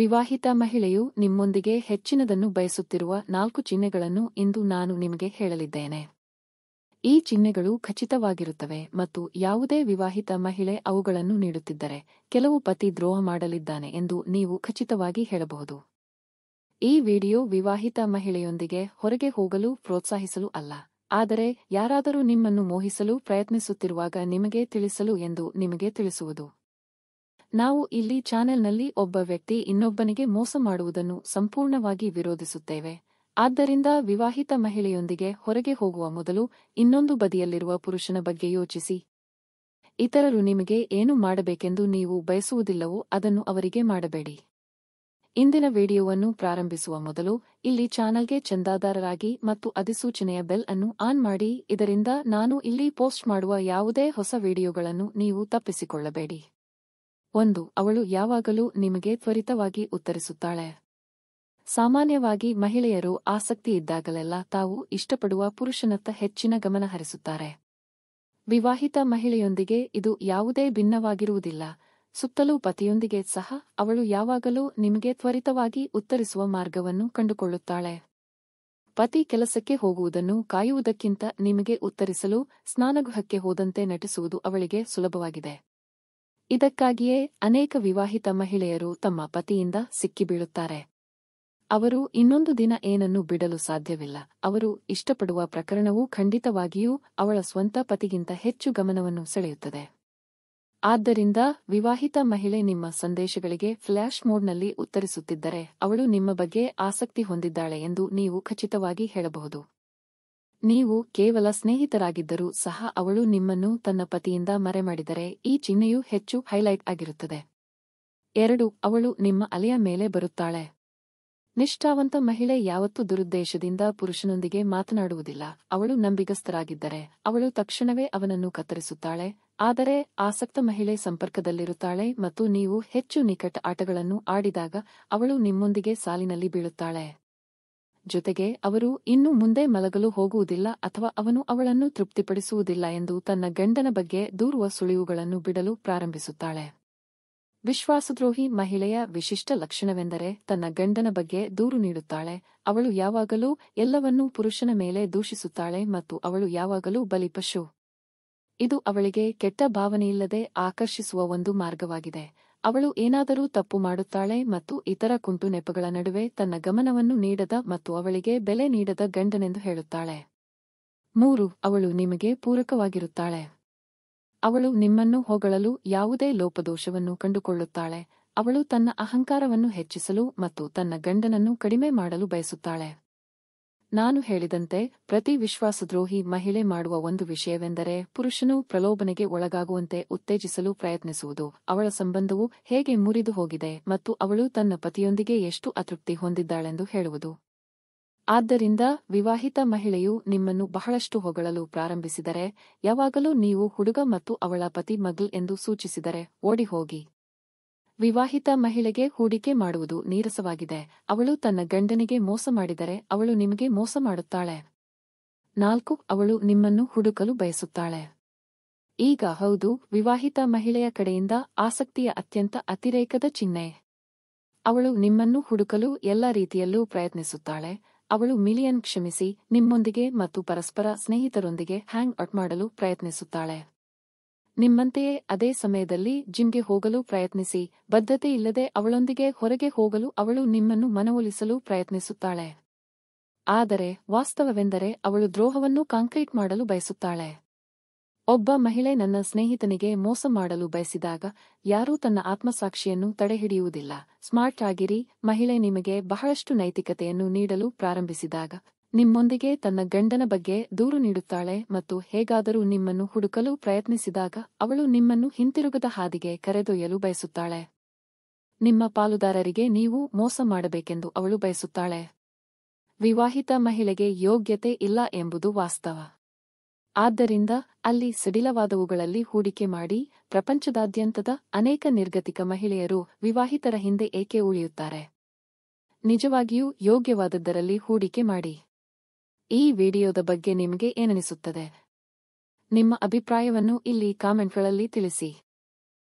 ವಿವಾಹಿತ ಮಹಿಳೆಯು ನಿಮ್ಮೊಂದಿಗೆ ಹೆಚ್ಚಿನದನ್ನು ಬಯಸುತ್ತಿರುವ ನಾಲ್ಕು ಚಿಹ್ನೆಗಳನ್ನು ಇಂದು ನಾನು ನಿಮಗೆ ಹೇಳಲಿದ್ದೇನೆ ಈ ಚಿಹ್ನೆಗಳು ಖಚಿತವಾಗಿರುತ್ತವೆ ಮತ್ತು ಯಾವುದೇ ವಿವಾಹಿತ ಮಹಿಳೆ ಅವುಗಳನ್ನು ನೀಡುತ್ತಿದ್ದರೆ ಕೆಲವು ಪತಿ ದ್ರೋಹ ಮಾಡಲಿದ್ದಾನೆ ಎಂದು ನೀವು ಖಚಿತವಾಗಿ ಹೇಳಬಹುದು ಈ ವಿಡಿಯೋ ವಿವಾಹಿತ ಮಹಿಳೆಯೊಂದಿಗೆ ಹೊರಗೆ ಹೋಗಲು ಪ್ರೋತ್ಸಾಹಿಸಲು ಅಲ್ಲ ಆದರೆ ಯಾರಾದರೂ ನಿಮ್ಮನ್ನು ಮೋಹಿಸಲು ಪ್ರಯತ್ನಿಸುತ್ತಿರುವಾಗ ನಿಮಗೆ ತಿಳಿಸಲು ಎಂದು ನಿಮಗೆ ತಿಳಿಸುವುದು ನಾವು ಇಲ್ಲಿ ಚಾನೆಲ್ನಲ್ಲಿ ಒಬ್ಬ ವ್ಯಕ್ತಿ ಇನ್ನೊಬ್ಬನಿಗೆ ಮೋಸ ಮಾಡುವುದನ್ನು ಸಂಪೂರ್ಣವಾಗಿ ವಿರೋಧಿಸುತ್ತೇವೆ ಆದ್ದರಿಂದ ವಿವಾಹಿತ ಮಹಿಳೆಯೊಂದಿಗೆ ಹೊರಗೆ ಹೋಗುವ ಮೊದಲು ಇನ್ನೊಂದು ಬದಿಯಲ್ಲಿರುವ ಪುರುಷನ ಬಗ್ಗೆ ಯೋಚಿಸಿ ಇತರರು ನಿಮಗೆ ಏನು ಮಾಡಬೇಕೆಂದು ನೀವು ಬಯಸುವುದಿಲ್ಲವೋ ಅದನ್ನು ಅವರಿಗೆ ಮಾಡಬೇಡಿ ಇಂದಿನ ವಿಡಿಯೋವನ್ನು ಪ್ರಾರಂಭಿಸುವ ಮೊದಲು ಇಲ್ಲಿ ಚಾನಲ್ಗೆ ಚಂದಾದಾರರಾಗಿ ಮತ್ತು ಅಧಿಸೂಚನೆಯ ಬೆಲ್ ಅನ್ನು ಆನ್ ಮಾಡಿ ಇದರಿಂದ ನಾನು ಇಲ್ಲಿ ಪೋಸ್ಟ್ ಮಾಡುವ ಯಾವುದೇ ಹೊಸ ವಿಡಿಯೋಗಳನ್ನು ನೀವು ತಪ್ಪಿಸಿಕೊಳ್ಳಬೇಡಿ ಒಂದು ಅವಳು ಯಾವಾಗಲೂ ನಿಮಗೆ ತ್ವರಿತವಾಗಿ ಉತ್ತರಿಸುತ್ತಾಳೆ ಸಾಮಾನ್ಯವಾಗಿ ಮಹಿಳೆಯರು ಆಸಕ್ತಿ ಇದ್ದಾಗಲೆಲ್ಲ ತಾವು ಇಷ್ಟಪಡುವ ಪುರುಷನತ್ತ ಹೆಚ್ಚಿನ ಗಮನ ಹರಿಸುತ್ತಾರೆ ವಿವಾಹಿತ ಮಹಿಳೆಯೊಂದಿಗೆ ಇದು ಯಾವುದೇ ಭಿನ್ನವಾಗಿರುವುದಿಲ್ಲ ಸುತ್ತಲೂ ಪತಿಯೊಂದಿಗೆ ಸಹ ಅವಳು ಯಾವಾಗಲೂ ನಿಮಗೆ ತ್ವರಿತವಾಗಿ ಉತ್ತರಿಸುವ ಮಾರ್ಗವನ್ನು ಕಂಡುಕೊಳ್ಳುತ್ತಾಳೆ ಪತಿ ಕೆಲಸಕ್ಕೆ ಹೋಗುವುದನ್ನು ಕಾಯುವುದಕ್ಕಿಂತ ನಿಮಗೆ ಉತ್ತರಿಸಲು ಸ್ನಾನಗೃಹಕ್ಕೆ ಹೋದಂತೆ ನಟಿಸುವುದು ಅವಳಿಗೆ ಸುಲಭವಾಗಿದೆ ಇದಕ್ಕಾಗಿಯೇ ಅನೇಕ ವಿವಾಹಿತ ಮಹಿಳೆಯರು ತಮ್ಮ ಪತಿಯಿಂದ ಸಿಕ್ಕಿಬೀಳುತ್ತಾರೆ ಅವರು ಇನ್ನೊಂದು ದಿನ ಏನನ್ನು ಬಿಡಲು ಸಾಧ್ಯವಿಲ್ಲ ಅವರು ಇಷ್ಟಪಡುವ ಪ್ರಕರಣವು ಖಂಡಿತವಾಗಿಯೂ ಅವಳ ಸ್ವಂತ ಪತಿಗಿಂತ ಹೆಚ್ಚು ಗಮನವನ್ನು ಸೆಳೆಯುತ್ತದೆ ಆದ್ದರಿಂದ ವಿವಾಹಿತ ಮಹಿಳೆ ನಿಮ್ಮ ಸಂದೇಶಗಳಿಗೆ ಫ್ಲ್ಯಾಶ್ ಮೋಡ್ನಲ್ಲಿ ಉತ್ತರಿಸುತ್ತಿದ್ದರೆ ಅವಳು ನಿಮ್ಮ ಬಗ್ಗೆ ಆಸಕ್ತಿ ಹೊಂದಿದ್ದಾಳೆ ಎಂದು ನೀವು ಖಚಿತವಾಗಿ ಹೇಳಬಹುದು ನೀವು ಕೇವಲ ಸ್ನೇಹಿತರಾಗಿದ್ದರೂ ಸಹ ಅವಳು ನಿಮ್ಮನ್ನು ತನ್ನ ಪತಿಯಿಂದ ಮರೆಮಾಡಿದರೆ ಈ ಚಿಹ್ನೆಯು ಹೆಚ್ಚು ಹೈಲೈಟ್ ಆಗಿರುತ್ತದೆ ಎರಡು ಅವಳು ನಿಮ್ಮ ಅಲೆಯ ಮೇಲೆ ಬರುತ್ತಾಳೆ ನಿಷ್ಠಾವಂತ ಮಹಿಳೆ ಯಾವತ್ತೂ ದುರುದ್ದೇಶದಿಂದ ಪುರುಷನೊಂದಿಗೆ ಮಾತನಾಡುವುದಿಲ್ಲ ಅವಳು ನಂಬಿಗಸ್ತರಾಗಿದ್ದರೆ ಅವಳು ತಕ್ಷಣವೇ ಅವನನ್ನು ಕತ್ತರಿಸುತ್ತಾಳೆ ಆದರೆ ಆಸಕ್ತ ಮಹಿಳೆ ಸಂಪರ್ಕದಲ್ಲಿರುತ್ತಾಳೆ ಮತ್ತು ನೀವು ಹೆಚ್ಚು ನಿಕಟ ಆಟಗಳನ್ನು ಆಡಿದಾಗ ಅವಳು ನಿಮ್ಮೊಂದಿಗೆ ಸಾಲಿನಲ್ಲಿ ಬೀಳುತ್ತಾಳೆ ಜೊತೆಗೆ ಅವರು ಇನ್ನೂ ಮುಂದೆ ಮಲಗಲು ಹೋಗುವುದಿಲ್ಲ ಅಥವಾ ಅವನು ಅವಳನ್ನು ತೃಪ್ತಿಪಡಿಸುವುದಿಲ್ಲ ಎಂದು ತನ್ನ ಗಂಡನ ಬಗ್ಗೆ ದೂರುವ ಸುಳಿವುಗಳನ್ನು ಬಿಡಲು ಪ್ರಾರಂಭಿಸುತ್ತಾಳೆ ವಿಶ್ವಾಸದ್ರೋಹಿ ಮಹಿಳೆಯ ವಿಶಿಷ್ಟ ಲಕ್ಷಣವೆಂದರೆ ತನ್ನ ಗಂಡನ ಬಗ್ಗೆ ದೂರು ನೀಡುತ್ತಾಳೆ ಅವಳು ಯಾವಾಗಲೂ ಎಲ್ಲವನ್ನೂ ಪುರುಷನ ಮೇಲೆ ದೂಷಿಸುತ್ತಾಳೆ ಮತ್ತು ಅವಳು ಯಾವಾಗಲೂ ಬಲಿಪಶು ಇದು ಅವಳಿಗೆ ಕೆಟ್ಟ ಭಾವನೆಯಿಲ್ಲದೆ ಆಕರ್ಷಿಸುವ ಒಂದು ಮಾರ್ಗವಾಗಿದೆ ಅವಳು ಏನಾದರೂ ತಪ್ಪು ಮಾಡುತ್ತಾಳೆ ಮತ್ತು ಇತರ ಕುಂಟು ನೆಪಗಳ ನಡುವೆ ತನ್ನ ಗಮನವನ್ನು ನೀಡದ ಮತ್ತು ಅವಳಿಗೆ ಬೆಲೆ ನೀಡದ ಗಂಡನೆಂದು ಹೇಳುತ್ತಾಳೆ ಮೂರು ಅವಳು ನಿಮಗೆ ಪೂರಕವಾಗಿರುತ್ತಾಳೆ ಅವಳು ನಿಮ್ಮನ್ನು ಹೊಗಳಲು ಯಾವುದೇ ಲೋಪದೋಷವನ್ನು ಕಂಡುಕೊಳ್ಳುತ್ತಾಳೆ ಅವಳು ತನ್ನ ಅಹಂಕಾರವನ್ನು ಹೆಚ್ಚಿಸಲು ಮತ್ತು ತನ್ನ ಗಂಡನನ್ನು ಕಡಿಮೆ ಮಾಡಲು ಬಯಸುತ್ತಾಳೆ ನಾನು ಹೇಳಿದಂತೆ ಪ್ರತಿ ವಿಶ್ವಾಸದ್ರೋಹಿ ಮಹಿಳೆ ಮಾಡುವ ಒಂದು ವಿಷಯವೆಂದರೆ ಪುರುಷನು ಪ್ರಲೋಭನೆಗೆ ಒಳಗಾಗುವಂತೆ ಉತ್ತೇಜಿಸಲು ಪ್ರಯತ್ನಿಸುವುದು ಅವಳ ಸಂಬಂಧವು ಹೇಗೆ ಮುರಿದು ಹೋಗಿದೆ ಮತ್ತು ಅವಳು ತನ್ನ ಪತಿಯೊಂದಿಗೆ ಎಷ್ಟು ಅತೃಪ್ತಿ ಹೊಂದಿದ್ದಾಳೆಂದು ಹೇಳುವುದು ಆದ್ದರಿಂದ ವಿವಾಹಿತ ಮಹಿಳೆಯು ನಿಮ್ಮನ್ನು ಬಹಳಷ್ಟು ಹೊಗಳಲು ಪ್ರಾರಂಭಿಸಿದರೆ ಯಾವಾಗಲೂ ನೀವು ಹುಡುಗ ಮತ್ತು ಅವಳ ಪತಿ ಮಗ್ಲ್ ಎಂದು ಸೂಚಿಸಿದರೆ ಓಡಿಹೋಗಿ ವಿವಾಹಿತ ಮಹಿಳೆಗೆ ಹೂಡಿಕೆ ಮಾಡುವುದು ನೀರಸವಾಗಿದೆ ಅವಳು ತನ್ನ ಗಂಡನಿಗೆ ಮೋಸ ಮಾಡಿದರೆ ಅವಳು ನಿಮಗೆ ಮೋಸ ಮಾಡುತ್ತಾಳೆ ನಾಲ್ಕು ಅವಳು ನಿಮ್ಮನ್ನು ಹುಡುಕಲು ಬಯಸುತ್ತಾಳೆ ಈಗ ಹೌದು ವಿವಾಹಿತ ಮಹಿಳೆಯ ಕಡೆಯಿಂದ ಆಸಕ್ತಿಯ ಅತ್ಯಂತ ಅತಿರೇಕದ ಚಿಹ್ನೆ ಅವಳು ನಿಮ್ಮನ್ನು ಹುಡುಕಲು ಎಲ್ಲ ರೀತಿಯಲ್ಲೂ ಪ್ರಯತ್ನಿಸುತ್ತಾಳೆ ಅವಳು ಮಿಲಿಯನ್ ಕ್ಷಮಿಸಿ ನಿಮ್ಮೊಂದಿಗೆ ಮತ್ತು ಪರಸ್ಪರ ಸ್ನೇಹಿತರೊಂದಿಗೆ ಹ್ಯಾಂಗ್ ಔಟ್ ಮಾಡಲು ಪ್ರಯತ್ನಿಸುತ್ತಾಳೆ ನಿಮ್ಮಂತೆಯೇ ಅದೇ ಸಮಯದಲ್ಲಿ ಜಿಮ್ಗೆ ಹೋಗಲು ಪ್ರಯತ್ನಿಸಿ ಬದ್ಧತೆ ಇಲ್ಲದೆ ಅವಳೊಂದಿಗೆ ಹೊರಗೆ ಹೋಗಲು ಅವಳು ನಿಮ್ಮನ್ನು ಮನವೊಲಿಸಲು ಪ್ರಯತ್ನಿಸುತ್ತಾಳೆ ಆದರೆ ವಾಸ್ತವವೆಂದರೆ ಅವಳು ದ್ರೋಹವನ್ನು ಕಾಂಕ್ರೀಟ್ ಮಾಡಲು ಬಯಸುತ್ತಾಳೆ ಒಬ್ಬ ಮಹಿಳೆ ನನ್ನ ಸ್ನೇಹಿತನಿಗೆ ಮೋಸ ಮಾಡಲು ಬಯಸಿದಾಗ ಯಾರೂ ತನ್ನ ಆತ್ಮಸಾಕ್ಷಿಯನ್ನು ತಡೆಹಿಡಿಯುವುದಿಲ್ಲ ಸ್ಮಾರ್ಟ್ ಆಗಿರಿ ಮಹಿಳೆ ನಿಮಗೆ ಬಹಳಷ್ಟು ನೈತಿಕತೆಯನ್ನು ನೀಡಲು ಪ್ರಾರಂಭಿಸಿದಾಗ ನಿಮ್ಮೊಂದಿಗೆ ತನ್ನ ಗಂಡನ ಬಗ್ಗೆ ದೂರು ನೀಡುತ್ತಾಳೆ ಮತ್ತು ಹೇಗಾದರೂ ನಿಮ್ಮನ್ನು ಹುಡುಕಲು ಪ್ರಯತ್ನಿಸಿದಾಗ ಅವಳು ನಿಮ್ಮನ್ನು ಹಿಂತಿರುಗದ ಹಾದಿಗೆ ಕರೆದೊಯ್ಯಲು ಬಯಸುತ್ತಾಳೆ ನಿಮ್ಮ ಪಾಲುದಾರರಿಗೆ ನೀವು ಮೋಸ ಮಾಡಬೇಕೆಂದು ಅವಳು ಬಯಸುತ್ತಾಳೆ ವಿವಾಹಿತ ಮಹಿಳೆಗೆ ಯೋಗ್ಯತೆ ಇಲ್ಲ ಎಂಬುದು ವಾಸ್ತವ ಆದ್ದರಿಂದ ಅಲ್ಲಿ ಸಿಡಿಲವಾದವುಗಳಲ್ಲಿ ಹೂಡಿಕೆ ಮಾಡಿ ಪ್ರಪಂಚದಾದ್ಯಂತದ ಅನೇಕ ನಿರ್ಗತಿಕ ಮಹಿಳೆಯರು ವಿವಾಹಿತರ ಹಿಂದೆ ಏಕೆ ಉಳಿಯುತ್ತಾರೆ ನಿಜವಾಗಿಯೂ ಯೋಗ್ಯವಾದದ್ದರಲ್ಲಿ ಹೂಡಿಕೆ ಮಾಡಿ ಈ ವಿಡಿಯೋದ ಬಗ್ಗೆ ನಿಮಗೆ ಏನನಿಸುತ್ತದೆ ನಿಮ್ಮ ಅಭಿಪ್ರಾಯವನ್ನು ಇಲ್ಲಿ ಕಾಮೆಂಟ್ಗಳಲ್ಲಿ ತಿಳಿಸಿ